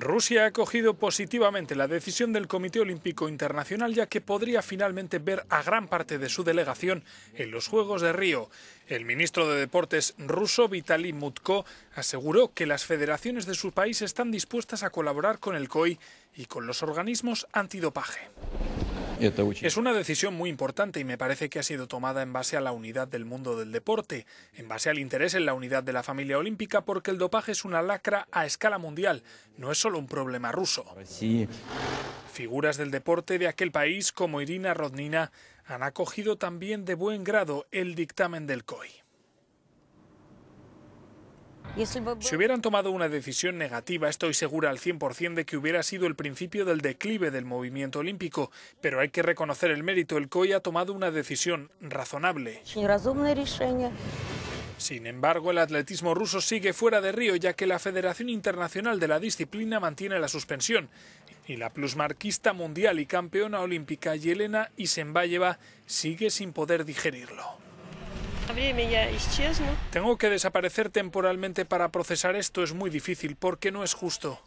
Rusia ha acogido positivamente la decisión del Comité Olímpico Internacional ya que podría finalmente ver a gran parte de su delegación en los Juegos de Río. El ministro de Deportes ruso Vitaly Mutko aseguró que las federaciones de su país están dispuestas a colaborar con el COI y con los organismos antidopaje. Es una decisión muy importante y me parece que ha sido tomada en base a la unidad del mundo del deporte, en base al interés en la unidad de la familia olímpica, porque el dopaje es una lacra a escala mundial, no es solo un problema ruso. Figuras del deporte de aquel país como Irina Rodnina han acogido también de buen grado el dictamen del COI. Si hubieran tomado una decisión negativa, estoy segura al 100% de que hubiera sido el principio del declive del movimiento olímpico, pero hay que reconocer el mérito. El COI e ha tomado una decisión razonable. Sin embargo, el atletismo ruso sigue fuera de Río, ya que la Federación Internacional de la Disciplina mantiene la suspensión. Y la plusmarquista mundial y campeona olímpica Yelena Isenbayeva sigue sin poder digerirlo. Tengo que desaparecer temporalmente para procesar esto. Es muy difícil porque no es justo.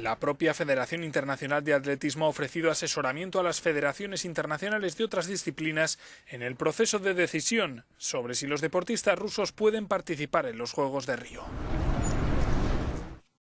La propia Federación Internacional de Atletismo ha ofrecido asesoramiento a las federaciones internacionales de otras disciplinas en el proceso de decisión sobre si los deportistas rusos pueden participar en los Juegos de Río.